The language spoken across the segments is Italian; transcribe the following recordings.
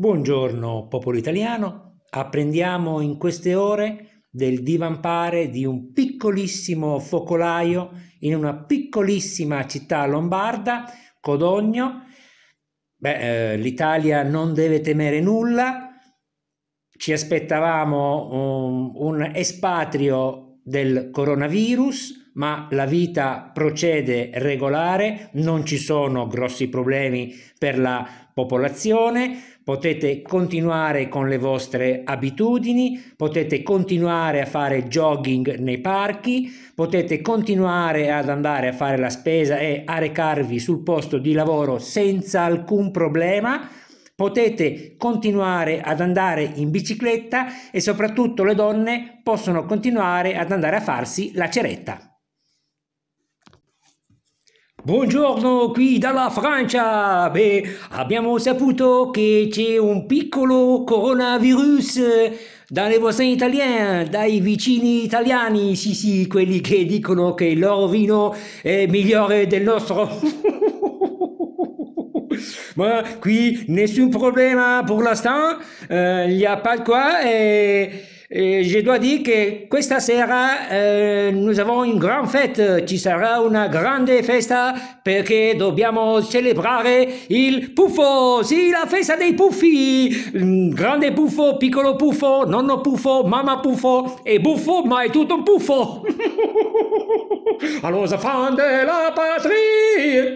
Buongiorno popolo italiano, apprendiamo in queste ore del divampare di un piccolissimo focolaio in una piccolissima città lombarda, Codogno. Beh, eh, L'Italia non deve temere nulla, ci aspettavamo um, un espatrio del coronavirus, ma la vita procede regolare, non ci sono grossi problemi per la popolazione, potete continuare con le vostre abitudini, potete continuare a fare jogging nei parchi, potete continuare ad andare a fare la spesa e a recarvi sul posto di lavoro senza alcun problema potete continuare ad andare in bicicletta e soprattutto le donne possono continuare ad andare a farsi la ceretta. Buongiorno qui dalla Francia. Beh, abbiamo saputo che c'è un piccolo coronavirus dalle voisine italiane, dai vicini italiani, sì sì, quelli che dicono che il loro vino è migliore del nostro. Ma qui nessun problema per l'instant, uh, eh, il n'y a pas de quoi et... Eh, Et je dois dire que questa sera euh, nous avons une grande fête, ci sarà una grande festa perché dobbiamo celebrare il puffo, sì la festa dei puffi, grande puffo, piccolo puffo, nonno puffo, mamma puffo e buffo ma è tutto un puffo. Allora, fan della patria!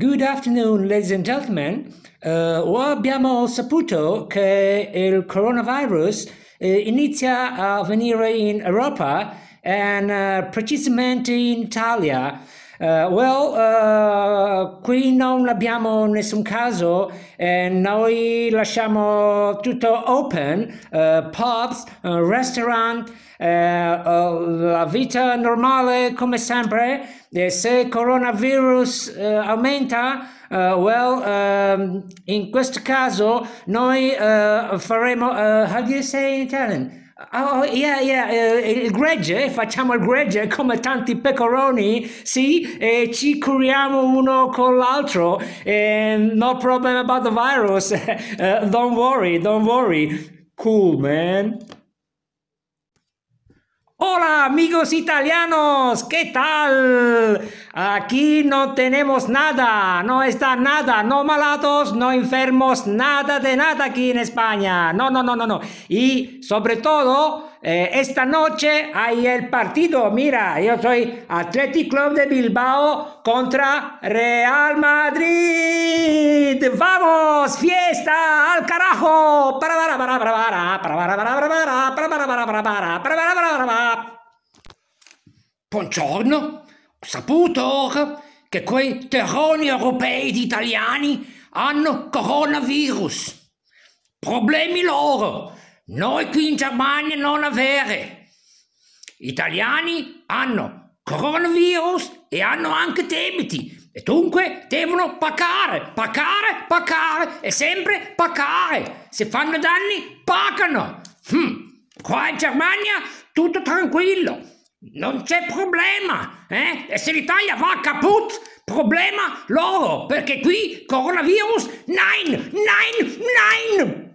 Good afternoon, ladies and gentlemen. Uh, abbiamo saputo che il coronavirus eh, inizia a venire in Europa e eh, precisamente in Italia. Uh, well, uh, qui non abbiamo nessun caso, eh, noi lasciamo tutto open, uh, pubs, restaurant, uh, la vita normale come sempre, eh, se coronavirus aumenta, uh, well, ehm, in questo caso noi uh, faremo, uh, how do you say in Italian? Oh, oh, yeah, yeah, eh, il gregge, facciamo il gregge come tanti pecoroni, sì, e ci curiamo uno con l'altro. no problem about the virus, eh, don't worry, don't worry. Cool, man. Hola amigos italianos, ¿qué tal? Aquí no tenemos nada, no está nada, no malados, no enfermos, nada de nada aquí en España. No, no, no, no, no. Y sobre todo, eh, esta noche hay el partido. Mira, yo soy Athletic Club de Bilbao contra Real Madrid. ¡Vamos! ¡Fiesta! ¡Al carajo! Buongiorno! Ho saputo che quei terroni europei ed italiani hanno coronavirus. Problemi loro! Noi qui in Germania non avere. Italiani hanno coronavirus e hanno anche debiti e dunque devono pagare, pagare, pagare e sempre pagare. Se fanno danni pagano. Hm. Qua in Germania tutto tranquillo, non c'è problema. Eh? E se l'Italia va caput, problema loro, perché qui coronavirus, nein, nein, nein!